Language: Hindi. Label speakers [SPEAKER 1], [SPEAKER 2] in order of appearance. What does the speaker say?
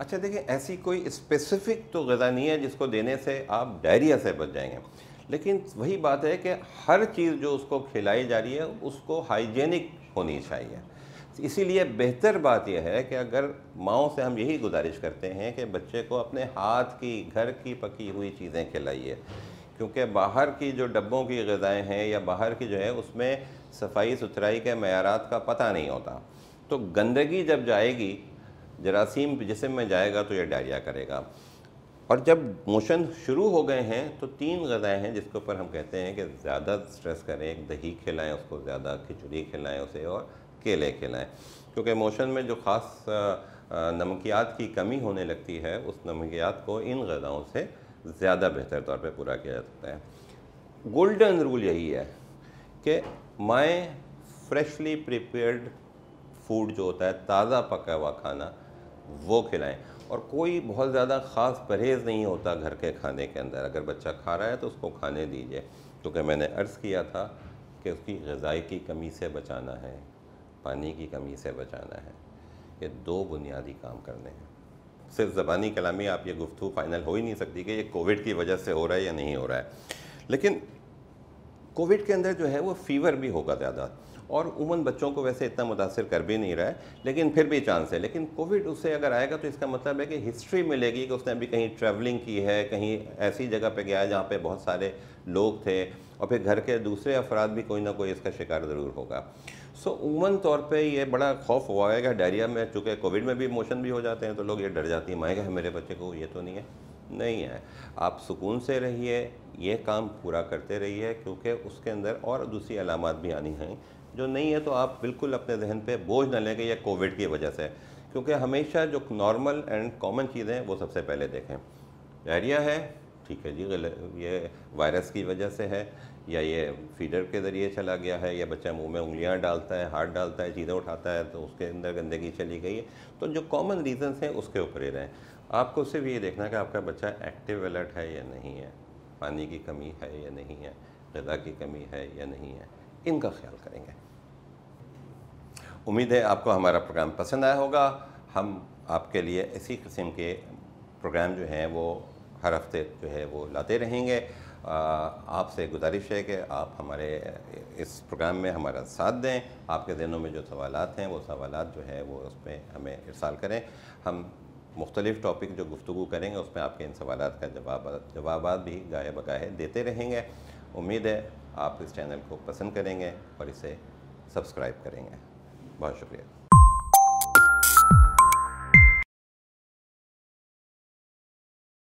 [SPEAKER 1] अच्छा देखिए ऐसी कोई स्पेसिफिक तो गज़ा नहीं है जिसको देने से आप डायरिया से बच जाएंगे लेकिन वही बात है कि हर चीज़ जो उसको खिलाई जा रही है उसको हाइजेनिक होनी चाहिए इसीलिए बेहतर बात यह है कि अगर माओ से हम यही गुजारिश करते हैं कि बच्चे को अपने हाथ की घर की पकी हुई चीज़ें खिलाइए क्योंकि बाहर की जो डब्बों की गज़ाएँ हैं या बाहर की जो है उसमें सफाई सुथराई के मैारात का पता नहीं होता तो गंदगी जब जाएगी जरासीम जिसम में जाएगा तो यह डायरिया करेगा और जब मोशन शुरू हो गए हैं तो तीन गज़ाएँ हैं जिसके ऊपर हम कहते हैं कि ज़्यादा स्ट्रेस करें एक दही खिलाएं उसको ज़्यादा खिचड़ी खिलाएं उसे और केले खिलाएं क्योंकि मोशन में जो ख़ास नमकियात की कमी होने लगती है उस नमकियात को इन गज़ाओं से ज़्यादा बेहतर तौर पर पूरा किया जा सकता है गोल्डन रूल यही है कि माएँ फ्रेशली प्रिपेयर्ड फूड जो होता है ताज़ा पका हुआ खाना वो खिलाएं और कोई बहुत ज़्यादा ख़ास परहेज़ नहीं होता घर के खाने के अंदर अगर बच्चा खा रहा है तो उसको खाने दीजिए क्योंकि मैंने अर्ज़ किया था कि उसकी गज़ाई की कमी से बचाना है पानी की कमी से बचाना है ये दो बुनियादी काम करने हैं सिर्फ ज़बानी कलामी आप ये गुफ्तु फाइनल हो ही नहीं सकती कि ये कोविड की वजह से हो रहा है या नहीं हो रहा है लेकिन कोविड के अंदर जो है वो फ़ीवर भी होगा ज़्यादा और उमन बच्चों को वैसे इतना मुतासर कर भी नहीं रहा है लेकिन फिर भी चांस है लेकिन कोविड उससे अगर आएगा तो इसका मतलब है कि हिस्ट्री मिलेगी कि उसने अभी कहीं ट्रैवलिंग की है कहीं ऐसी जगह पर गया है जहाँ पर बहुत सारे लोग थे और फिर घर के दूसरे अफराद भी कोई ना कोई इसका शिकार ज़रूर होगा सो so, तौर पे ये बड़ा खौफ हुआ है डायरिया में चूँकि कोविड में भी मोशन भी हो जाते हैं तो लोग ये डर जाती हैं माएगा मेरे बच्चे को ये तो नहीं है नहीं है आप सुकून से रहिए ये काम पूरा करते रहिए क्योंकि उसके अंदर और दूसरी अलामत भी आनी हैं जो नहीं है तो आप बिल्कुल अपने जहन पे बोझ न लेंगे या कोविड की वजह से क्योंकि हमेशा जो नॉर्मल एंड कॉमन चीज़ें हैं वो सबसे पहले देखें डायरिया है ठीक है जी ये वायरस की वजह से है या ये फीडर के ज़रिए चला गया है या बच्चा मुंह में उंगलियां डालता है हाथ डालता है चीज़ें उठाता है तो उसके अंदर गंदगी चली गई है तो जो कॉमन रीजंस हैं उसके ऊपर ही रहें आपको सिर्फ ये देखना कि आपका बच्चा एक्टिव अलर्ट है या नहीं है पानी की कमी है या नहीं है गज़ा की कमी है या नहीं है इनका ख्याल करेंगे उम्मीद है आपको हमारा प्रोग्राम पसंद आया होगा हम आपके लिए इसी किस्म के प्रोग्राम जो हैं वो हर हफ्ते जो है वो लाते रहेंगे आपसे गुजारिश है कि आप हमारे इस प्रोग्राम में हमारा साथ दें आपके दिनों में जो सवाल हैं वो सवाल जो है वो उसमें हमें इरसाल करें हम मुख्तलिफ टॉपिक जो गुफ्तु करेंगे उसमें आपके इन सवाल का जवाब जवाब भी गाहे बगाहे देते रहेंगे उम्मीद है आप इस चैनल को पसंद करेंगे और इसे सब्सक्राइब करेंगे बहुत शुक्रिया